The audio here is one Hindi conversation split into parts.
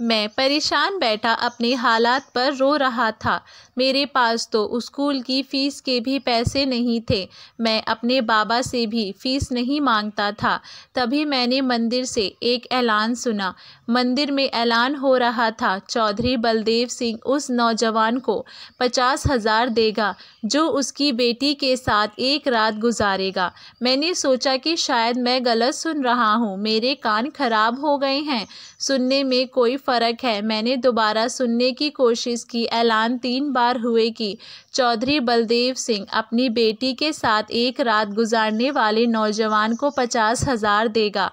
मैं परेशान बैठा अपने हालात पर रो रहा था मेरे पास तो स्कूल की फ़ीस के भी पैसे नहीं थे मैं अपने बाबा से भी फ़ीस नहीं मांगता था तभी मैंने मंदिर से एक ऐलान सुना मंदिर में ऐलान हो रहा था चौधरी बलदेव सिंह उस नौजवान को पचास हज़ार देगा जो उसकी बेटी के साथ एक रात गुजारेगा मैंने सोचा कि शायद मैं गलत सुन रहा हूँ मेरे कान खराब हो गए हैं सुनने में कोई फ़र्क है मैंने दोबारा सुनने की कोशिश की ऐलान तीन बार हुए कि चौधरी बलदेव सिंह अपनी बेटी के साथ एक रात गुजारने वाले नौजवान को पचास हज़ार देगा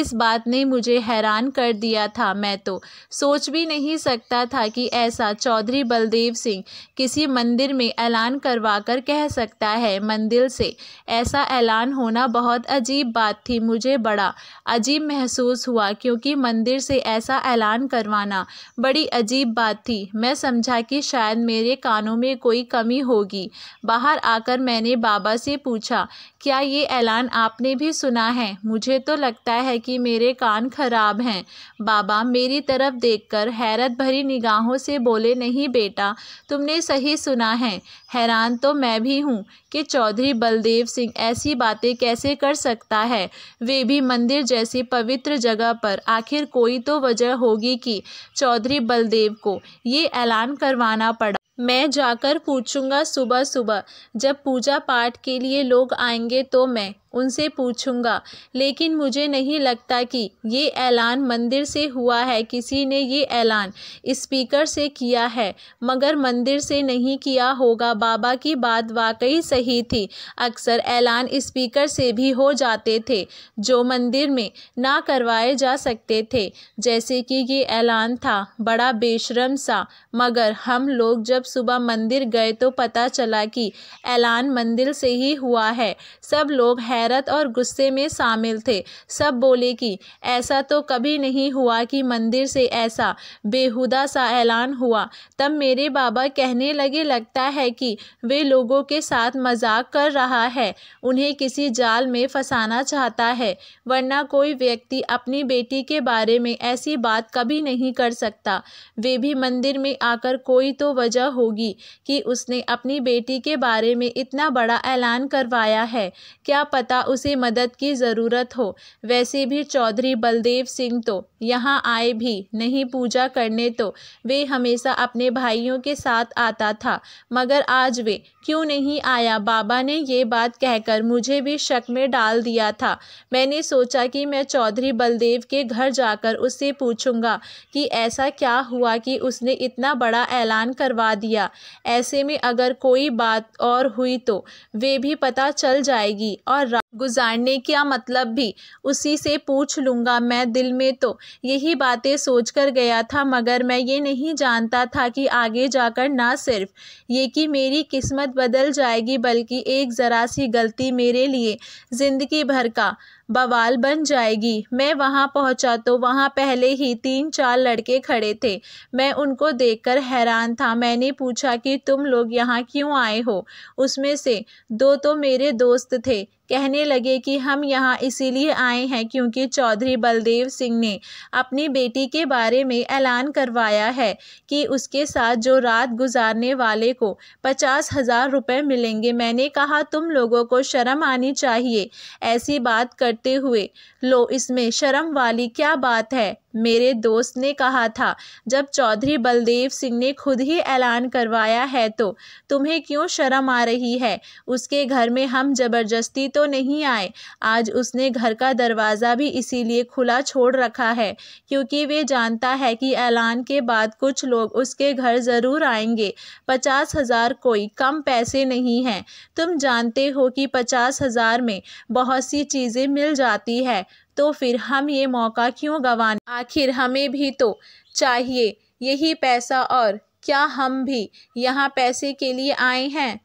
इस बात ने मुझे हैरान कर दिया था मैं तो सोच भी नहीं सकता था कि ऐसा चौधरी बलदेव सिंह किसी मंदिर में ऐलान करवा कर कह सकता है मंदिर से ऐसा ऐलान होना बहुत अजीब बात थी मुझे बड़ा अजीब महसूस हुआ क्योंकि मंदिर से ऐसा ऐलान करवाना बड़ी अजीब बात थी मैं समझा कि शायद मेरे कानों में कोई कमी होगी बाहर आकर मैंने बाबा से पूछा क्या ये ऐलान आपने भी सुना है मुझे तो लगता है कि मेरे कान खराब हैं बाबा मेरी तरफ देखकर हैरत भरी निगाहों से बोले नहीं बेटा तुमने सही सुना है हैरान तो मैं भी हूँ कि चौधरी बलदेव सिंह ऐसी बातें कैसे कर सकता है वे भी मंदिर जैसी पवित्र जगह पर आखिर कोई तो वजह होगी कि चौधरी बलदेव को ये ऐलान करवाना पड़ा मैं जाकर पूछूंगा सुबह सुबह जब पूजा पाठ के लिए लोग आएंगे तो मैं उनसे पूछूंगा लेकिन मुझे नहीं लगता कि ये ऐलान मंदिर से हुआ है किसी ने ये ऐलान स्पीकर से किया है मगर मंदिर से नहीं किया होगा बाबा की बात वाकई सही थी अक्सर ऐलान स्पीकर से भी हो जाते थे जो मंदिर में ना करवाए जा सकते थे जैसे कि ये ऐलान था बड़ा बेशरम सा मगर हम लोग जब सुबह मंदिर गए तो पता चला कि ऐलान मंदिर से ही हुआ है सब लोग है हैरत और गुस्से में शामिल थे सब बोले कि ऐसा तो कभी नहीं हुआ कि मंदिर से ऐसा बेहुदा सा ऐलान हुआ तब मेरे बाबा कहने लगे लगता है कि वे लोगों के साथ मजाक कर रहा है उन्हें किसी जाल में फंसाना चाहता है वरना कोई व्यक्ति अपनी बेटी के बारे में ऐसी बात कभी नहीं कर सकता वे भी मंदिर में आकर कोई तो वजह होगी कि उसने अपनी बेटी के बारे में इतना बड़ा ऐलान करवाया है क्या पता तथा उसे मदद की ज़रूरत हो वैसे भी चौधरी बलदेव सिंह तो यहाँ आए भी नहीं पूजा करने तो वे हमेशा अपने भाइयों के साथ आता था मगर आज वे क्यों नहीं आया बाबा ने ये बात कहकर मुझे भी शक में डाल दिया था मैंने सोचा कि मैं चौधरी बलदेव के घर जाकर उससे पूछूंगा कि ऐसा क्या हुआ कि उसने इतना बड़ा ऐलान करवा दिया ऐसे में अगर कोई बात और हुई तो वे भी पता चल जाएगी और गुजारने क्या मतलब भी उसी से पूछ लूँगा मैं दिल में तो यही बातें सोचकर गया था मगर मैं ये नहीं जानता था कि आगे जाकर ना सिर्फ ये कि मेरी किस्मत बदल जाएगी बल्कि एक ज़रा सी गलती मेरे लिए ज़िंदगी भर का बवाल बन जाएगी मैं वहाँ पहुँचा तो वहाँ पहले ही तीन चार लड़के खड़े थे मैं उनको देखकर हैरान था मैंने पूछा कि तुम लोग यहाँ क्यों आए हो उसमें से दो तो मेरे दोस्त थे कहने लगे कि हम यहाँ इसीलिए आए हैं क्योंकि चौधरी बलदेव सिंह ने अपनी बेटी के बारे में ऐलान करवाया है कि उसके साथ जो रात गुजारने वाले को पचास हज़ार रुपये मिलेंगे मैंने कहा तुम लोगों को शर्म आनी चाहिए ऐसी बात करते हुए लो इसमें शर्म वाली क्या बात है मेरे दोस्त ने कहा था जब चौधरी बलदेव सिंह ने खुद ही ऐलान करवाया है तो तुम्हें क्यों शर्म आ रही है उसके घर में हम ज़बरदस्ती तो तो नहीं आए आज उसने घर का दरवाज़ा भी इसीलिए खुला छोड़ रखा है क्योंकि वे जानता है कि ऐलान के बाद कुछ लोग उसके घर ज़रूर आएंगे पचास हज़ार कोई कम पैसे नहीं हैं तुम जानते हो कि पचास हज़ार में बहुत सी चीज़ें मिल जाती है तो फिर हम ये मौका क्यों गंवाएं आखिर हमें भी तो चाहिए यही पैसा और क्या हम भी यहाँ पैसे के लिए आए हैं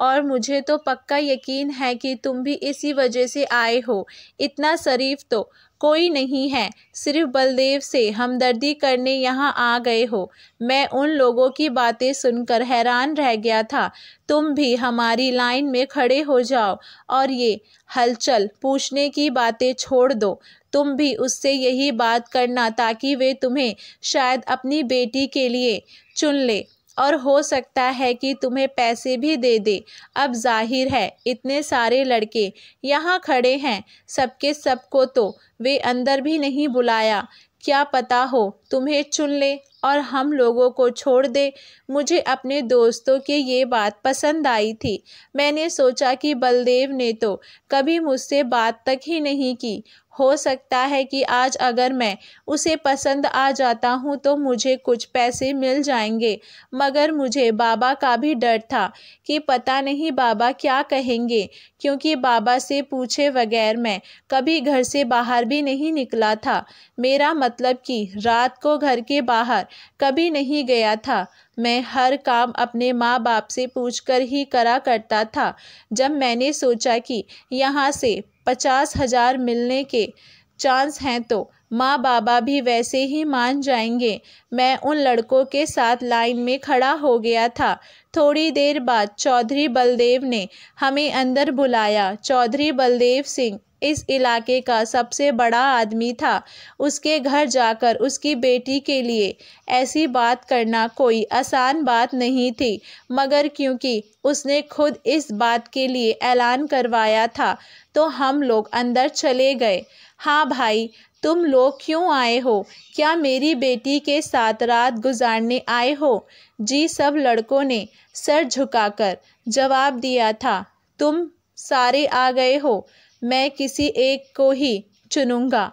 और मुझे तो पक्का यकीन है कि तुम भी इसी वजह से आए हो इतना शरीफ तो कोई नहीं है सिर्फ बलदेव से हमदर्दी करने यहाँ आ गए हो मैं उन लोगों की बातें सुनकर हैरान रह गया था तुम भी हमारी लाइन में खड़े हो जाओ और ये हलचल पूछने की बातें छोड़ दो तुम भी उससे यही बात करना ताकि वे तुम्हें शायद अपनी बेटी के लिए चुन ले और हो सकता है कि तुम्हें पैसे भी दे दे अब जाहिर है इतने सारे लड़के यहाँ खड़े हैं सबके सबको तो वे अंदर भी नहीं बुलाया क्या पता हो तुम्हें चुन ले और हम लोगों को छोड़ दे मुझे अपने दोस्तों के ये बात पसंद आई थी मैंने सोचा कि बलदेव ने तो कभी मुझसे बात तक ही नहीं की हो सकता है कि आज अगर मैं उसे पसंद आ जाता हूँ तो मुझे कुछ पैसे मिल जाएंगे मगर मुझे बाबा का भी डर था कि पता नहीं बाबा क्या कहेंगे क्योंकि बाबा से पूछे बगैर मैं कभी घर से बाहर भी नहीं निकला था मेरा मतलब कि रात को घर के बाहर कभी नहीं गया था मैं हर काम अपने माँ बाप से पूछकर ही करा करता था जब मैंने सोचा कि यहाँ से पचास हज़ार मिलने के चांस हैं तो माँ बाबा भी वैसे ही मान जाएंगे मैं उन लड़कों के साथ लाइन में खड़ा हो गया था थोड़ी देर बाद चौधरी बलदेव ने हमें अंदर बुलाया चौधरी बलदेव सिंह इस इलाके का सबसे बड़ा आदमी था उसके घर जाकर उसकी बेटी के लिए ऐसी बात करना कोई आसान बात नहीं थी मगर क्योंकि उसने खुद इस बात के लिए ऐलान करवाया था तो हम लोग अंदर चले गए हाँ भाई तुम लोग क्यों आए हो क्या मेरी बेटी के साथ रात गुजारने आए हो जी सब लड़कों ने सर झुकाकर जवाब दिया था तुम सारे आ गए हो मैं किसी एक को ही चुनूँगा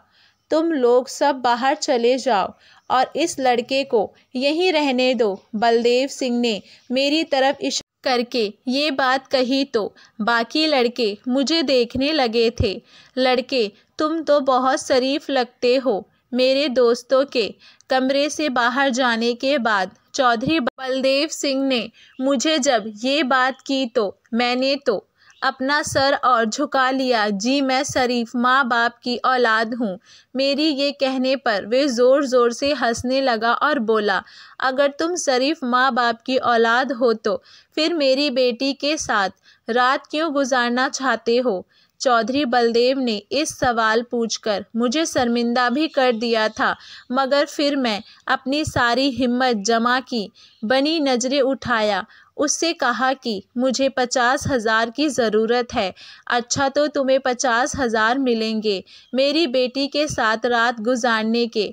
तुम लोग सब बाहर चले जाओ और इस लड़के को यहीं रहने दो बलदेव सिंह ने मेरी तरफ इशारा करके ये बात कही तो बाकी लड़के मुझे देखने लगे थे लड़के तुम तो बहुत शरीफ लगते हो मेरे दोस्तों के कमरे से बाहर जाने के बाद चौधरी बलदेव सिंह ने मुझे जब ये बात की तो मैंने तो अपना सर और झुका लिया जी मैं शरीफ माँ बाप की औलाद हूँ मेरी ये कहने पर वे ज़ोर ज़ोर से हंसने लगा और बोला अगर तुम शरीफ माँ बाप की औलाद हो तो फिर मेरी बेटी के साथ रात क्यों गुजारना चाहते हो चौधरी बलदेव ने इस सवाल पूछकर मुझे शर्मिंदा भी कर दिया था मगर फिर मैं अपनी सारी हिम्मत जमा की बनी नजरें उठाया उससे कहा कि मुझे पचास हज़ार की ज़रूरत है अच्छा तो तुम्हें पचास हज़ार मिलेंगे मेरी बेटी के साथ रात गुजारने के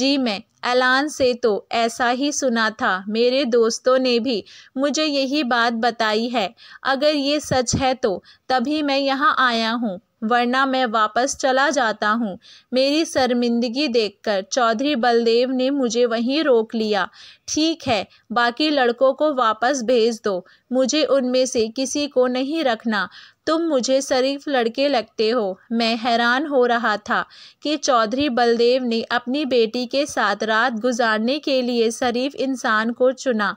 जी मैं ऐलान से तो ऐसा ही सुना था मेरे दोस्तों ने भी मुझे यही बात बताई है अगर ये सच है तो तभी मैं यहाँ आया हूँ वरना मैं वापस चला जाता हूँ मेरी शर्मिंदगी देखकर चौधरी बलदेव ने मुझे वहीं रोक लिया ठीक है बाकी लड़कों को वापस भेज दो मुझे उनमें से किसी को नहीं रखना तुम मुझे शरीफ लड़के लगते हो मैं हैरान हो रहा था कि चौधरी बलदेव ने अपनी बेटी के साथ रात गुजारने के लिए शरीफ इंसान को चुना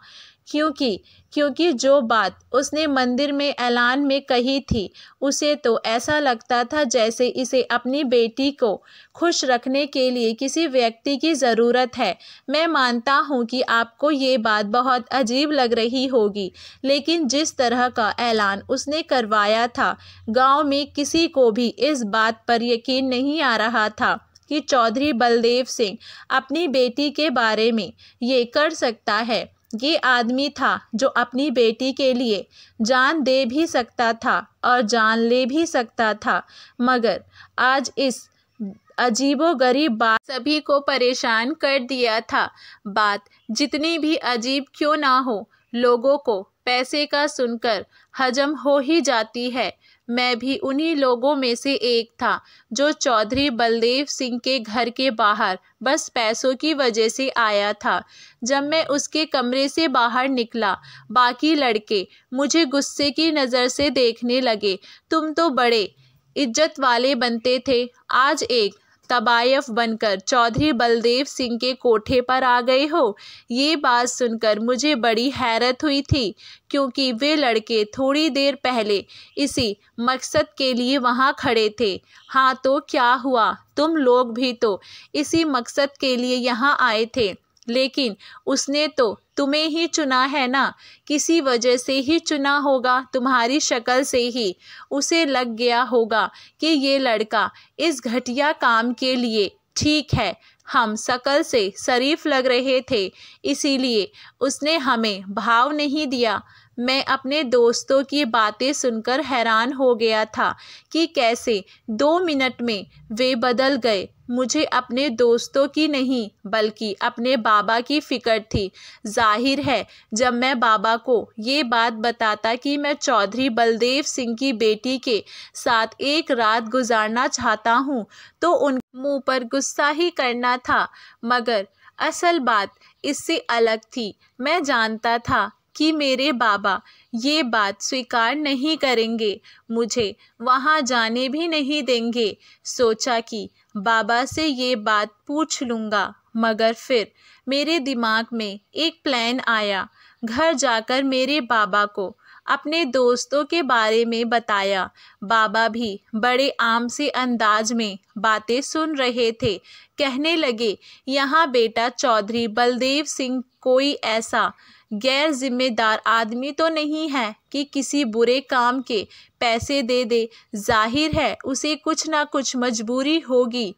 क्योंकि क्योंकि जो बात उसने मंदिर में ऐलान में कही थी उसे तो ऐसा लगता था जैसे इसे अपनी बेटी को खुश रखने के लिए किसी व्यक्ति की ज़रूरत है मैं मानता हूँ कि आपको ये बात बहुत अजीब लग रही होगी लेकिन जिस तरह का ऐलान उसने करवाया था गांव में किसी को भी इस बात पर यकीन नहीं आ रहा था कि चौधरी बलदेव सिंह अपनी बेटी के बारे में ये कर सकता है ये आदमी था जो अपनी बेटी के लिए जान दे भी सकता था और जान ले भी सकता था मगर आज इस अजीबो गरीब बात सभी को परेशान कर दिया था बात जितनी भी अजीब क्यों ना हो लोगों को पैसे का सुनकर हजम हो ही जाती है मैं भी उन्हीं लोगों में से एक था जो चौधरी बलदेव सिंह के घर के बाहर बस पैसों की वजह से आया था जब मैं उसके कमरे से बाहर निकला बाकी लड़के मुझे गुस्से की नज़र से देखने लगे तुम तो बड़े इज्जत वाले बनते थे आज एक तबायफ बनकर चौधरी बलदेव सिंह के कोठे पर आ गए हो ये बात सुनकर मुझे बड़ी हैरत हुई थी क्योंकि वे लड़के थोड़ी देर पहले इसी मकसद के लिए वहाँ खड़े थे हाँ तो क्या हुआ तुम लोग भी तो इसी मकसद के लिए यहाँ आए थे लेकिन उसने तो तुम्हें ही चुना है ना किसी वजह से ही चुना होगा तुम्हारी शक्ल से ही उसे लग गया होगा कि ये लड़का इस घटिया काम के लिए ठीक है हम सकल से शरीफ लग रहे थे इसीलिए उसने हमें भाव नहीं दिया मैं अपने दोस्तों की बातें सुनकर हैरान हो गया था कि कैसे दो मिनट में वे बदल गए मुझे अपने दोस्तों की नहीं बल्कि अपने बाबा की फ़िक्र थी जाहिर है जब मैं बाबा को ये बात बताता कि मैं चौधरी बलदेव सिंह की बेटी के साथ एक रात गुजारना चाहता हूँ तो उन मुँह पर गुस्सा ही करना था मगर असल बात इससे अलग थी मैं जानता था कि मेरे बाबा ये बात स्वीकार नहीं करेंगे मुझे वहाँ जाने भी नहीं देंगे सोचा कि बाबा से ये बात पूछ लूँगा मगर फिर मेरे दिमाग में एक प्लान आया घर जाकर मेरे बाबा को अपने दोस्तों के बारे में बताया बाबा भी बड़े आम से अंदाज में बातें सुन रहे थे कहने लगे यहाँ बेटा चौधरी बलदेव सिंह कोई ऐसा गैर जिम्मेदार आदमी तो नहीं है कि किसी बुरे काम के पैसे दे दे जाहिर है उसे कुछ ना कुछ मजबूरी होगी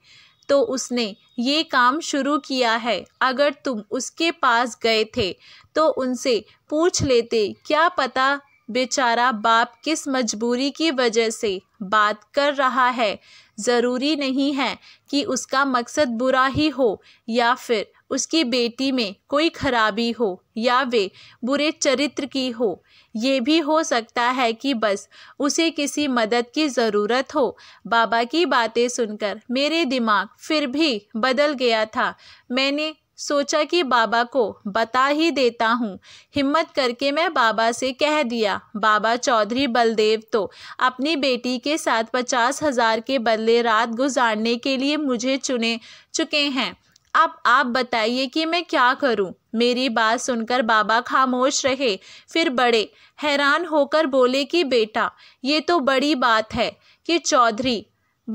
तो उसने ये काम शुरू किया है अगर तुम उसके पास गए थे तो उनसे पूछ लेते क्या पता बेचारा बाप किस मजबूरी की वजह से बात कर रहा है ज़रूरी नहीं है कि उसका मकसद बुरा ही हो या फिर उसकी बेटी में कोई खराबी हो या वे बुरे चरित्र की हो ये भी हो सकता है कि बस उसे किसी मदद की ज़रूरत हो बाबा की बातें सुनकर मेरे दिमाग फिर भी बदल गया था मैंने सोचा कि बाबा को बता ही देता हूँ हिम्मत करके मैं बाबा से कह दिया बाबा चौधरी बलदेव तो अपनी बेटी के साथ पचास हज़ार के बदले रात गुजारने के लिए मुझे चुने चुके हैं अब आप बताइए कि मैं क्या करूं मेरी बात सुनकर बाबा खामोश रहे फिर बड़े हैरान होकर बोले कि बेटा ये तो बड़ी बात है कि चौधरी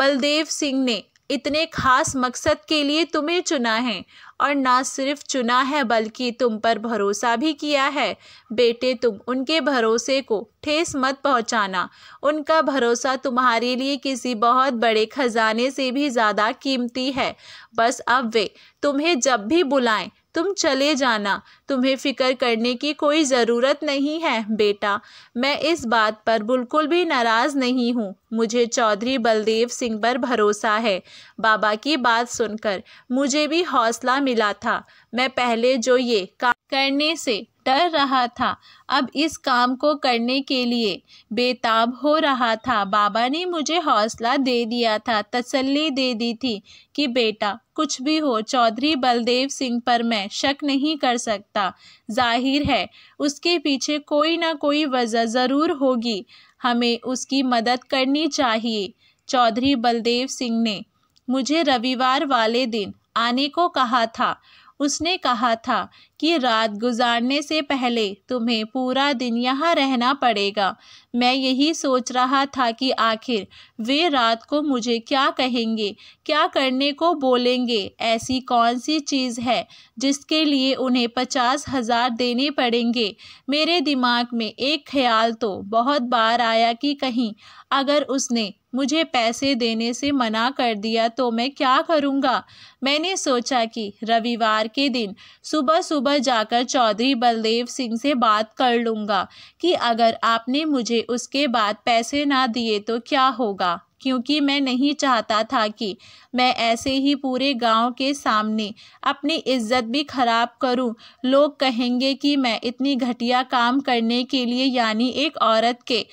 बलदेव सिंह ने इतने खास मकसद के लिए तुम्हें चुना है और ना सिर्फ चुना है बल्कि तुम पर भरोसा भी किया है बेटे तुम उनके भरोसे को ठेस मत पहुंचाना उनका भरोसा तुम्हारे लिए किसी बहुत बड़े खजाने से भी ज़्यादा कीमती है बस अब वे तुम्हें जब भी बुलाएं तुम चले जाना तुम्हें फ़िक्र करने की कोई ज़रूरत नहीं है बेटा मैं इस बात पर बिल्कुल भी नाराज़ नहीं हूँ मुझे चौधरी बलदेव सिंह पर भरोसा है बाबा की बात सुनकर मुझे भी हौसला मिला था मैं पहले जो ये काम करने से डर रहा था अब इस काम को करने के लिए बेताब हो रहा था बाबा ने मुझे हौसला दे दिया था तसल्ली दे दी थी कि बेटा कुछ भी हो चौधरी बलदेव सिंह पर मैं शक नहीं कर सकता जाहिर है उसके पीछे कोई ना कोई वजह ज़रूर होगी हमें उसकी मदद करनी चाहिए चौधरी बलदेव सिंह ने मुझे रविवार वाले दिन आने को कहा था उसने कहा था कि रात गुजारने से पहले तुम्हें पूरा दिन यहाँ रहना पड़ेगा मैं यही सोच रहा था कि आखिर वे रात को मुझे क्या कहेंगे क्या करने को बोलेंगे ऐसी कौन सी चीज़ है जिसके लिए उन्हें पचास हज़ार देने पड़ेंगे मेरे दिमाग में एक ख्याल तो बहुत बार आया कि कहीं अगर उसने मुझे पैसे देने से मना कर दिया तो मैं क्या करूँगा मैंने सोचा कि रविवार के दिन सुबह सुबह जाकर चौधरी बलदेव सिंह से बात कर लूँगा कि अगर आपने मुझे उसके बाद पैसे ना दिए तो क्या होगा क्योंकि मैं नहीं चाहता था कि मैं ऐसे ही पूरे गांव के सामने अपनी इज्जत भी खराब करूं लोग कहेंगे कि मैं इतनी घटिया काम करने के लिए यानी एक औरत के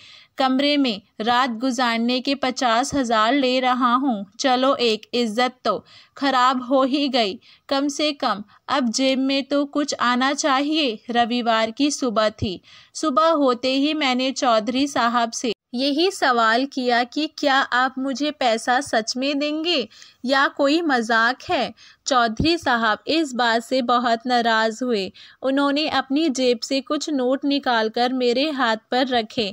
कमरे में रात गुजारने के पचास हज़ार ले रहा हूँ चलो एक इज्जत तो खराब हो ही गई कम से कम अब जेब में तो कुछ आना चाहिए रविवार की सुबह थी सुबह होते ही मैंने चौधरी साहब से यही सवाल किया कि क्या आप मुझे पैसा सच में देंगे या कोई मजाक है चौधरी साहब इस बात से बहुत नाराज़ हुए उन्होंने अपनी जेब से कुछ नोट निकालकर मेरे हाथ पर रखे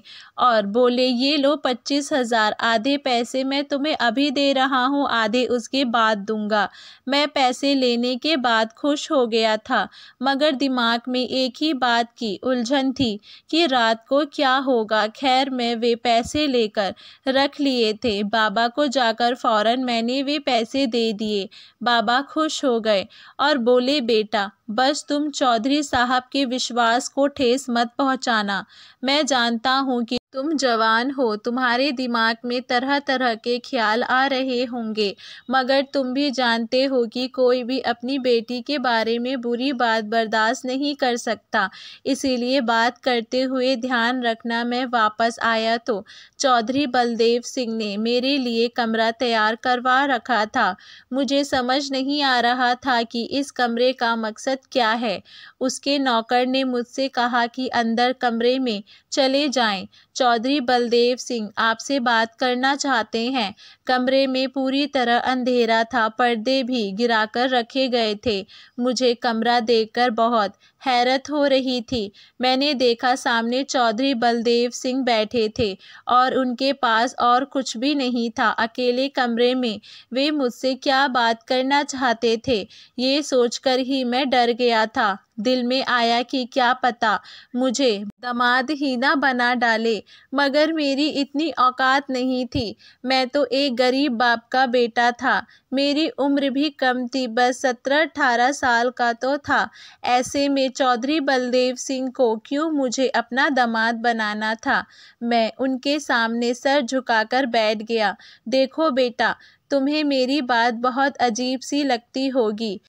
और बोले ये लो पच्चीस हज़ार आधे पैसे मैं तुम्हें अभी दे रहा हूँ आधे उसके बाद दूंगा मैं पैसे लेने के बाद खुश हो गया था मगर दिमाग में एक ही बात की उलझन थी कि रात को क्या होगा खैर मैं वे पैसे लेकर रख लिए थे बाबा को जाकर फ़ौरन मैंने वे पैसे दे दिए बाबा खुश खुश हो गए और बोले बेटा बस तुम चौधरी साहब के विश्वास को ठेस मत पहुंचाना मैं जानता हूं कि तुम जवान हो तुम्हारे दिमाग में तरह तरह के ख्याल आ रहे होंगे मगर तुम भी जानते हो कि कोई भी अपनी बेटी के बारे में बुरी बात बर्दाश्त नहीं कर सकता इसीलिए बात करते हुए ध्यान रखना मैं वापस आया तो चौधरी बलदेव सिंह ने मेरे लिए कमरा तैयार करवा रखा था मुझे समझ नहीं आ रहा था कि इस कमरे का मकसद क्या है उसके नौकर ने मुझसे कहा कि अंदर कमरे में चले जाएँ चौधरी बलदेव सिंह आपसे बात करना चाहते हैं कमरे में पूरी तरह अंधेरा था पर्दे भी गिराकर रखे गए थे मुझे कमरा देखकर बहुत हैरत हो रही थी मैंने देखा सामने चौधरी बलदेव सिंह बैठे थे और उनके पास और कुछ भी नहीं था अकेले कमरे में वे मुझसे क्या बात करना चाहते थे ये सोचकर ही मैं डर गया था दिल में आया कि क्या पता मुझे दमाद ही ना बना डाले मगर मेरी इतनी औकात नहीं थी मैं तो एक गरीब बाप का बेटा था मेरी उम्र भी कम थी बस सत्रह अठारह साल का तो था ऐसे में चौधरी बलदेव सिंह को क्यों मुझे अपना दामाद बनाना था मैं उनके सामने सर झुकाकर बैठ गया देखो बेटा तुम्हें मेरी बात बहुत अजीब सी लगती होगी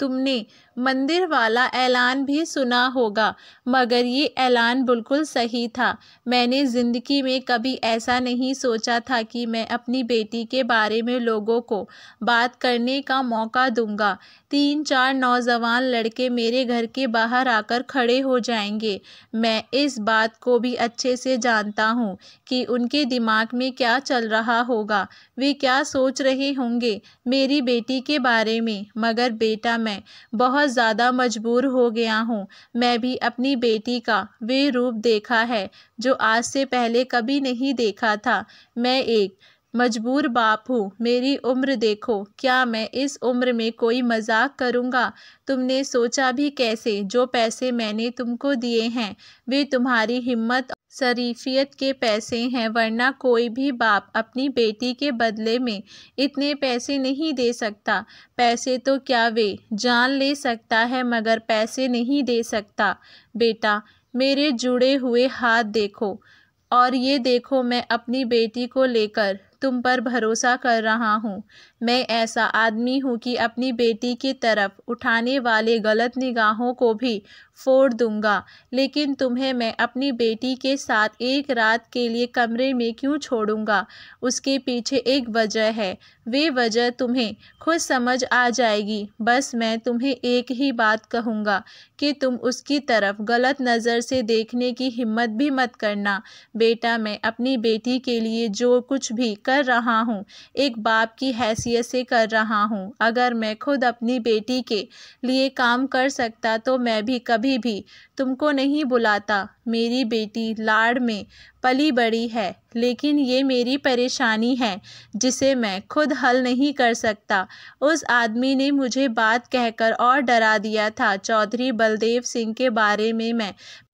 तुमने मंदिर वाला ऐलान भी सुना होगा मगर ये ऐलान बिल्कुल सही था मैंने ज़िंदगी में कभी ऐसा नहीं सोचा था कि मैं अपनी बेटी के बारे में लोगों को बात करने का मौका दूंगा तीन चार नौजवान लड़के मेरे घर के बाहर आकर खड़े हो जाएंगे मैं इस बात को भी अच्छे से जानता हूँ कि उनके दिमाग में क्या चल रहा होगा वे क्या सोच रहे होंगे मेरी बेटी के बारे में मगर बेटा मैं बहुत बहुत ज़्यादा मजबूर हो गया हूँ मैं भी अपनी बेटी का वे रूप देखा है जो आज से पहले कभी नहीं देखा था मैं एक मजबूर बाप हूँ मेरी उम्र देखो क्या मैं इस उम्र में कोई मजाक करूँगा तुमने सोचा भी कैसे जो पैसे मैंने तुमको दिए हैं वे तुम्हारी हिम्मत शरीफियत के पैसे हैं वरना कोई भी बाप अपनी बेटी के बदले में इतने पैसे नहीं दे सकता पैसे तो क्या वे जान ले सकता है मगर पैसे नहीं दे सकता बेटा मेरे जुड़े हुए हाथ देखो और ये देखो मैं अपनी बेटी को लेकर तुम पर भरोसा कर रहा हूँ मैं ऐसा आदमी हूँ कि अपनी बेटी की तरफ उठाने वाले गलत निगाहों को भी फोड़ दूंगा लेकिन तुम्हें मैं अपनी बेटी के साथ एक रात के लिए कमरे में क्यों छोड़ूंगा उसके पीछे एक वजह है वे वजह तुम्हें खुद समझ आ जाएगी बस मैं तुम्हें एक ही बात कहूँगा कि तुम उसकी तरफ गलत नज़र से देखने की हिम्मत भी मत करना बेटा मैं अपनी बेटी के लिए जो कुछ भी कर रहा हूँ एक बाप की हैसियत हैसियत से कर रहा हूँ अगर मैं खुद अपनी बेटी के लिए काम कर सकता तो मैं भी कभी भी तुमको नहीं बुलाता मेरी बेटी लाड़ में पली बड़ी है लेकिन ये मेरी परेशानी है जिसे मैं खुद हल नहीं कर सकता उस आदमी ने मुझे बात कहकर और डरा दिया था चौधरी बलदेव सिंह के बारे में मैं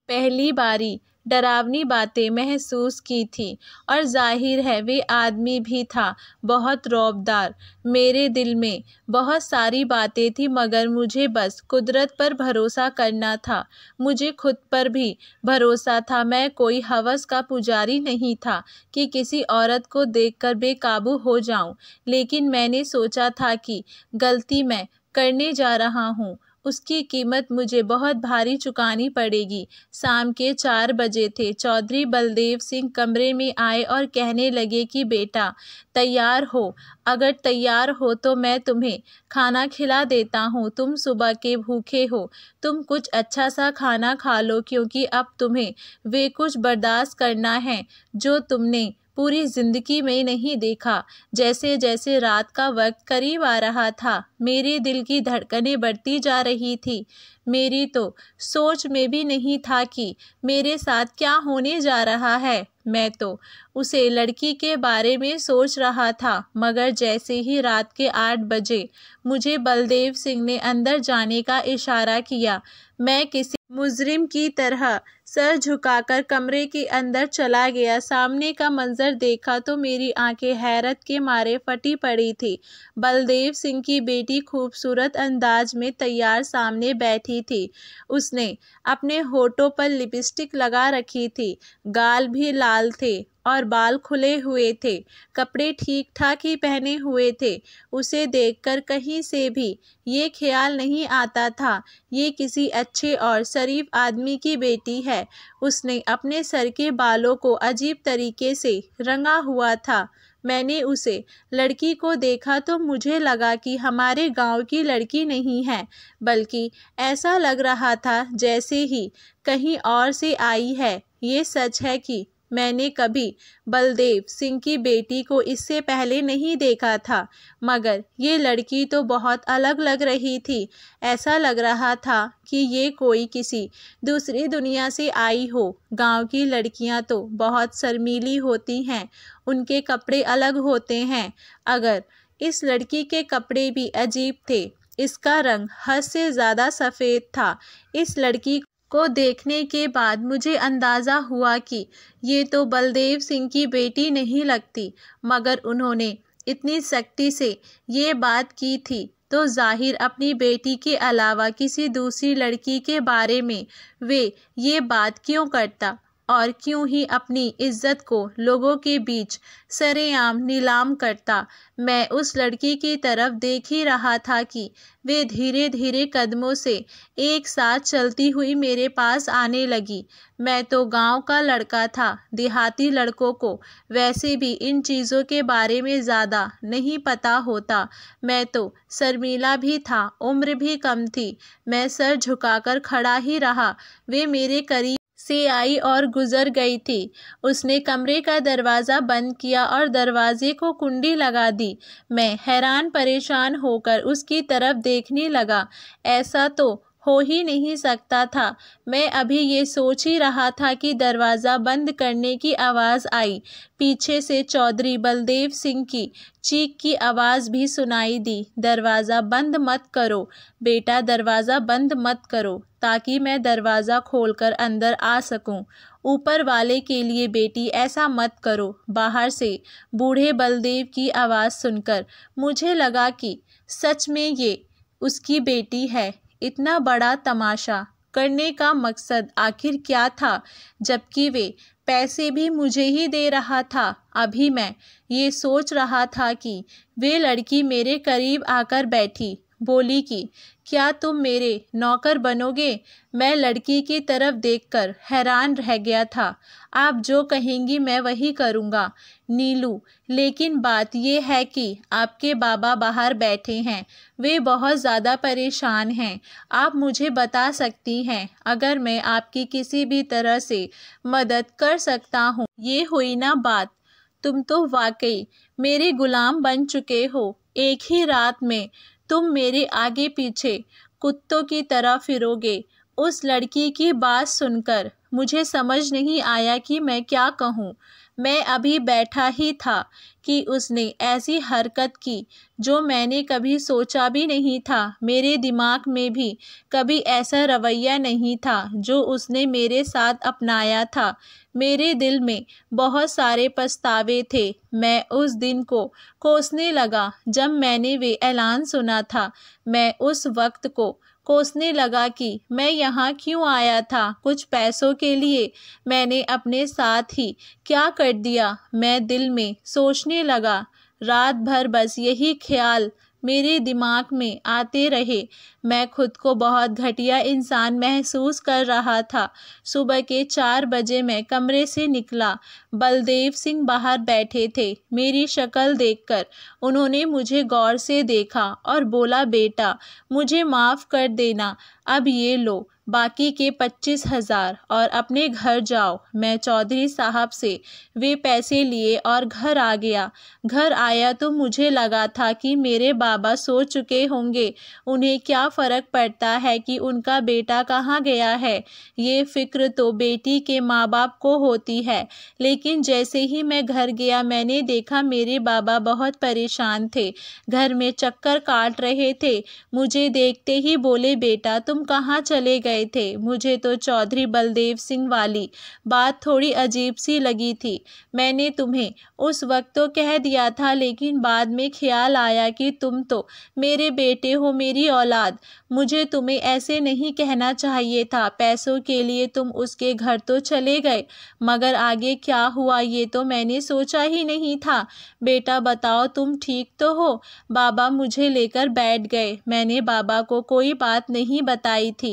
पहली बारी डरावनी बातें महसूस की थी और जाहिर है वे आदमी भी था बहुत रौबदार मेरे दिल में बहुत सारी बातें थी मगर मुझे बस कुदरत पर भरोसा करना था मुझे खुद पर भी भरोसा था मैं कोई हवस का पुजारी नहीं था कि किसी औरत को देखकर बेकाबू हो जाऊं लेकिन मैंने सोचा था कि गलती मैं करने जा रहा हूँ उसकी कीमत मुझे बहुत भारी चुकानी पड़ेगी शाम के चार बजे थे चौधरी बलदेव सिंह कमरे में आए और कहने लगे कि बेटा तैयार हो अगर तैयार हो तो मैं तुम्हें खाना खिला देता हूँ तुम सुबह के भूखे हो तुम कुछ अच्छा सा खाना खा लो क्योंकि अब तुम्हें वे कुछ बर्दाश्त करना है जो तुमने पूरी जिंदगी में नहीं देखा जैसे जैसे रात का वक्त करीब आ रहा था मेरे दिल की धड़कनें बढ़ती जा रही थी मेरी तो सोच में भी नहीं था कि मेरे साथ क्या होने जा रहा है मैं तो उसे लड़की के बारे में सोच रहा था मगर जैसे ही रात के आठ बजे मुझे बलदेव सिंह ने अंदर जाने का इशारा किया मैं किसी मुजरिम की तरह सर झुकाकर कमरे के अंदर चला गया सामने का मंजर देखा तो मेरी आंखें हैरत के मारे फटी पड़ी थी बलदेव सिंह की बेटी खूबसूरत अंदाज में तैयार सामने बैठी थी उसने अपने होठों पर लिपस्टिक लगा रखी थी गाल भी ला लाल थे और बाल खुले हुए थे कपड़े ठीक ठाक ही पहने हुए थे उसे देखकर कहीं से भी ये ख्याल नहीं आता था ये किसी अच्छे और शरीफ आदमी की बेटी है उसने अपने सर के बालों को अजीब तरीके से रंगा हुआ था मैंने उसे लड़की को देखा तो मुझे लगा कि हमारे गांव की लड़की नहीं है बल्कि ऐसा लग रहा था जैसे ही कहीं और से आई है ये सच है कि मैंने कभी बलदेव सिंह की बेटी को इससे पहले नहीं देखा था मगर ये लड़की तो बहुत अलग लग रही थी ऐसा लग रहा था कि ये कोई किसी दूसरी दुनिया से आई हो गांव की लड़कियां तो बहुत शर्मीली होती हैं उनके कपड़े अलग होते हैं अगर इस लड़की के कपड़े भी अजीब थे इसका रंग हद से ज़्यादा सफ़ेद था इस लड़की को देखने के बाद मुझे अंदाज़ा हुआ कि ये तो बलदेव सिंह की बेटी नहीं लगती मगर उन्होंने इतनी सख्ती से ये बात की थी तो जाहिर अपनी बेटी के अलावा किसी दूसरी लड़की के बारे में वे ये बात क्यों करता और क्यों ही अपनी इज्जत को लोगों के बीच सरेआम नीलाम करता मैं उस लड़की की तरफ देख ही रहा था कि वे धीरे धीरे कदमों से एक साथ चलती हुई मेरे पास आने लगी मैं तो गांव का लड़का था देहाती लड़कों को वैसे भी इन चीज़ों के बारे में ज़्यादा नहीं पता होता मैं तो शर्मीला भी था उम्र भी कम थी मैं सर झुकाकर खड़ा ही रहा वे मेरे करीब से आई और गुजर गई थी उसने कमरे का दरवाज़ा बंद किया और दरवाजे को कुंडी लगा दी मैं हैरान परेशान होकर उसकी तरफ देखने लगा ऐसा तो हो ही नहीं सकता था मैं अभी ये सोच ही रहा था कि दरवाज़ा बंद करने की आवाज़ आई पीछे से चौधरी बलदेव सिंह की चीख की आवाज़ भी सुनाई दी दरवाज़ा बंद मत करो बेटा दरवाज़ा बंद मत करो ताकि मैं दरवाज़ा खोलकर अंदर आ सकूं। ऊपर वाले के लिए बेटी ऐसा मत करो बाहर से बूढ़े बलदेव की आवाज़ सुनकर मुझे लगा कि सच में ये उसकी बेटी है इतना बड़ा तमाशा करने का मकसद आखिर क्या था जबकि वे पैसे भी मुझे ही दे रहा था अभी मैं ये सोच रहा था कि वे लड़की मेरे करीब आकर बैठी बोली कि क्या तुम मेरे नौकर बनोगे मैं लड़की की तरफ देखकर हैरान रह गया था आप जो कहेंगी मैं वही करूँगा नीलू लेकिन बात यह है कि आपके बाबा बाहर बैठे हैं वे बहुत ज़्यादा परेशान हैं आप मुझे बता सकती हैं अगर मैं आपकी किसी भी तरह से मदद कर सकता हूँ ये हुई ना बात तुम तो वाकई मेरे गुलाम बन चुके हो एक ही रात में तुम मेरे आगे पीछे कुत्तों की तरह फिरोगे उस लड़की की बात सुनकर मुझे समझ नहीं आया कि मैं क्या कहूँ मैं अभी बैठा ही था कि उसने ऐसी हरकत की जो मैंने कभी सोचा भी नहीं था मेरे दिमाग में भी कभी ऐसा रवैया नहीं था जो उसने मेरे साथ अपनाया था मेरे दिल में बहुत सारे पछतावे थे मैं उस दिन को कोसने लगा जब मैंने वे ऐलान सुना था मैं उस वक्त को कोसने लगा कि मैं यहाँ क्यों आया था कुछ पैसों के लिए मैंने अपने साथ ही क्या कर दिया मैं दिल में सोचने लगा रात भर बस यही ख्याल मेरे दिमाग में आते रहे मैं खुद को बहुत घटिया इंसान महसूस कर रहा था सुबह के चार बजे मैं कमरे से निकला बलदेव सिंह बाहर बैठे थे मेरी शक्ल देखकर उन्होंने मुझे गौर से देखा और बोला बेटा मुझे माफ़ कर देना अब ये लो बाकी के पच्चीस हजार और अपने घर जाओ मैं चौधरी साहब से वे पैसे लिए और घर आ गया घर आया तो मुझे लगा था कि मेरे बाबा सो चुके होंगे उन्हें क्या फ़र्क पड़ता है कि उनका बेटा कहाँ गया है ये फ़िक्र तो बेटी के माँ बाप को होती है लेकिन जैसे ही मैं घर गया मैंने देखा मेरे बाबा बहुत परेशान थे घर में चक्कर काट रहे थे मुझे देखते ही बोले बेटा तुम कहाँ चले गए गए थे मुझे तो चौधरी बलदेव सिंह वाली बात थोड़ी अजीब सी लगी थी मैंने तुम्हें उस वक्त तो कह दिया था लेकिन बाद में ख्याल आया कि तुम तो मेरे बेटे हो मेरी औलाद मुझे तुम्हें ऐसे नहीं कहना चाहिए था पैसों के लिए तुम उसके घर तो चले गए मगर आगे क्या हुआ ये तो मैंने सोचा ही नहीं था बेटा बताओ तुम ठीक तो हो बाबा मुझे लेकर बैठ गए मैंने बाबा को कोई बात नहीं बताई थी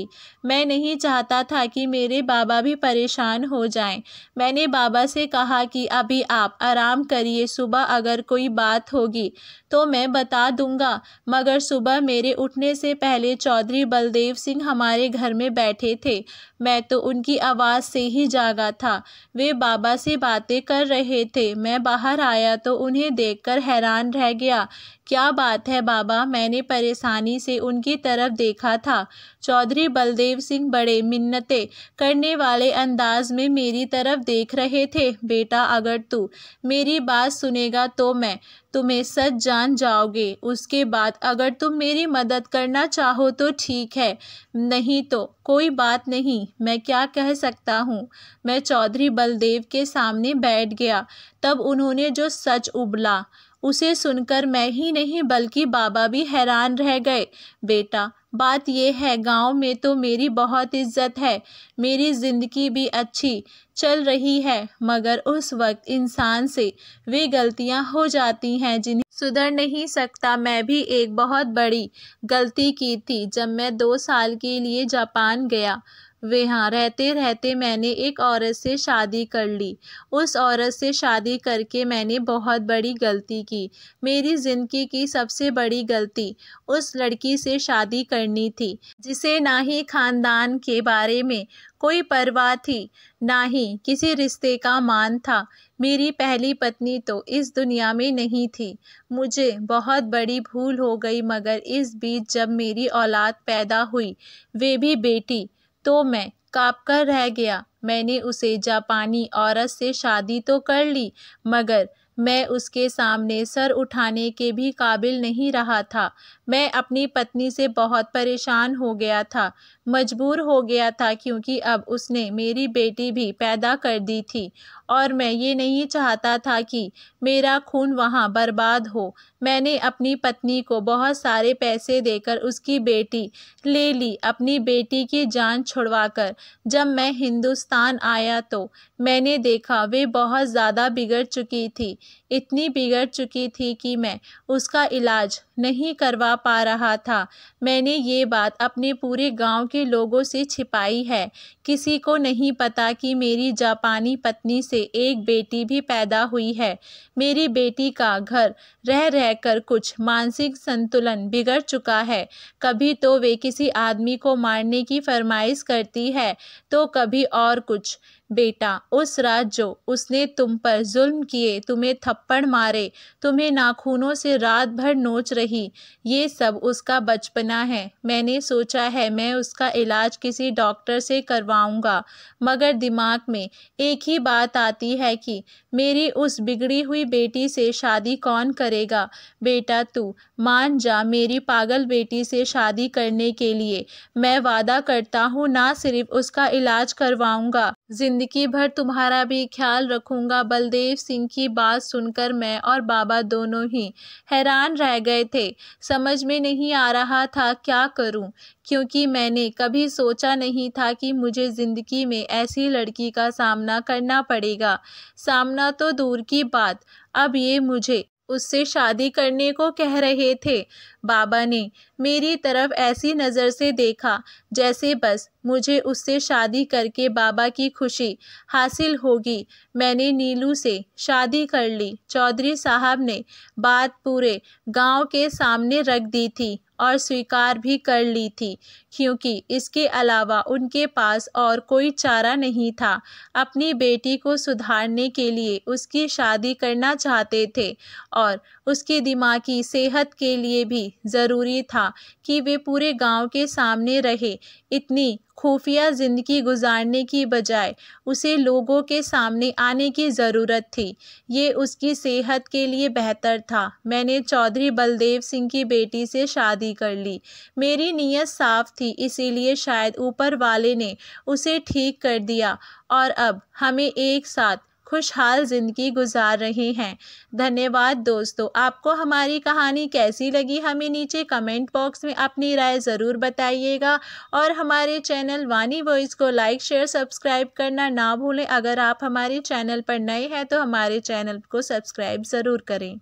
मैं नहीं चाहता था कि मेरे बाबा भी परेशान हो जाएं। मैंने बाबा से कहा कि अभी आप आराम करिए सुबह अगर कोई बात होगी तो मैं बता दूंगा मगर सुबह मेरे उठने से पहले चौधरी बलदेव सिंह हमारे घर में बैठे थे मैं तो उनकी आवाज़ से ही जागा था वे बाबा से बातें कर रहे थे मैं बाहर आया तो उन्हें देखकर हैरान रह गया क्या बात है बाबा मैंने परेशानी से उनकी तरफ देखा था चौधरी बलदेव देव सिंह बड़े मिन्नतें करने वाले अंदाज में मेरी तरफ देख रहे थे बेटा अगर तू मेरी बात सुनेगा तो मैं तुम्हें सच जान जाओगे उसके बाद अगर तुम मेरी मदद करना चाहो तो ठीक है नहीं तो कोई बात नहीं मैं क्या कह सकता हूँ मैं चौधरी बलदेव के सामने बैठ गया तब उन्होंने जो सच उबला उसे सुनकर मैं ही नहीं बल्कि बाबा भी हैरान रह गए बेटा बात यह है गांव में तो मेरी बहुत इज्जत है मेरी ज़िंदगी भी अच्छी चल रही है मगर उस वक्त इंसान से वे गलतियां हो जाती हैं जिन्हें सुधर नहीं सकता मैं भी एक बहुत बड़ी गलती की थी जब मैं दो साल के लिए जापान गया वे हाँ रहते रहते मैंने एक औरत से शादी कर ली उस औरत से शादी करके मैंने बहुत बड़ी गलती की मेरी ज़िंदगी की सबसे बड़ी गलती उस लड़की से शादी करनी थी जिसे ना ही ख़ानदान के बारे में कोई परवाह थी ना ही किसी रिश्ते का मान था मेरी पहली पत्नी तो इस दुनिया में नहीं थी मुझे बहुत बड़ी भूल हो गई मगर इस बीच जब मेरी औलाद पैदा हुई वे भी बेटी तो मैं कर रह गया मैंने उसे जापानी औरत से शादी तो कर ली मगर मैं उसके सामने सर उठाने के भी काबिल नहीं रहा था मैं अपनी पत्नी से बहुत परेशान हो गया था मजबूर हो गया था क्योंकि अब उसने मेरी बेटी भी पैदा कर दी थी और मैं ये नहीं चाहता था कि मेरा खून वहाँ बर्बाद हो मैंने अपनी पत्नी को बहुत सारे पैसे देकर उसकी बेटी ले ली अपनी बेटी की जान छुड़वाकर जब मैं हिंदुस्तान आया तो मैंने देखा वे बहुत ज़्यादा बिगड़ चुकी थी इतनी बिगड़ चुकी थी कि मैं उसका इलाज नहीं करवा पा रहा था मैंने ये बात अपने पूरे गांव के लोगों से छिपाई है किसी को नहीं पता कि मेरी जापानी पत्नी से एक बेटी भी पैदा हुई है मेरी बेटी का घर रह रहकर कुछ मानसिक संतुलन बिगड़ चुका है कभी तो वे किसी आदमी को मारने की फरमाइश करती है तो कभी और कुछ बेटा उस रात जो उसने तुम पर जुल्म किए तुम्हें थप्पड़ मारे तुम्हें नाखूनों से रात भर नोच रही ये सब उसका बचपना है मैंने सोचा है मैं उसका इलाज किसी डॉक्टर से करवाऊंगा मगर दिमाग में एक ही बात आती है कि मेरी उस बिगड़ी हुई बेटी से शादी कौन करेगा बेटा तू मान जा मेरी पागल बेटी से शादी करने के लिए मैं वादा करता हूँ ना सिर्फ उसका इलाज करवाऊँगा जिंदगी भर तुम्हारा भी ख्याल रखूंगा बलदेव सिंह की बात सुनकर मैं और बाबा दोनों ही हैरान रह गए थे समझ में नहीं आ रहा था क्या करूं क्योंकि मैंने कभी सोचा नहीं था कि मुझे ज़िंदगी में ऐसी लड़की का सामना करना पड़ेगा सामना तो दूर की बात अब ये मुझे उससे शादी करने को कह रहे थे बाबा ने मेरी तरफ ऐसी नज़र से देखा जैसे बस मुझे उससे शादी करके बाबा की खुशी हासिल होगी मैंने नीलू से शादी कर ली चौधरी साहब ने बात पूरे गांव के सामने रख दी थी और स्वीकार भी कर ली थी क्योंकि इसके अलावा उनके पास और कोई चारा नहीं था अपनी बेटी को सुधारने के लिए उसकी शादी करना चाहते थे और उसकी दिमागी सेहत के लिए भी ज़रूरी था कि वे पूरे गांव के सामने रहे इतनी खुफिया ज़िंदगी गुजारने की बजाय उसे लोगों के सामने आने की ज़रूरत थी ये उसकी सेहत के लिए बेहतर था मैंने चौधरी बलदेव सिंह की बेटी से शादी कर ली मेरी नीयत साफ थी इसीलिए शायद ऊपर वाले ने उसे ठीक कर दिया और अब हमें एक साथ खुशहाल ज़िंदगी गुजार रहे हैं धन्यवाद दोस्तों आपको हमारी कहानी कैसी लगी हमें नीचे कमेंट बॉक्स में अपनी राय ज़रूर बताइएगा और हमारे चैनल वानी वॉइस को लाइक शेयर सब्सक्राइब करना ना भूलें अगर आप हमारे चैनल पर नए हैं तो हमारे चैनल को सब्सक्राइब ज़रूर करें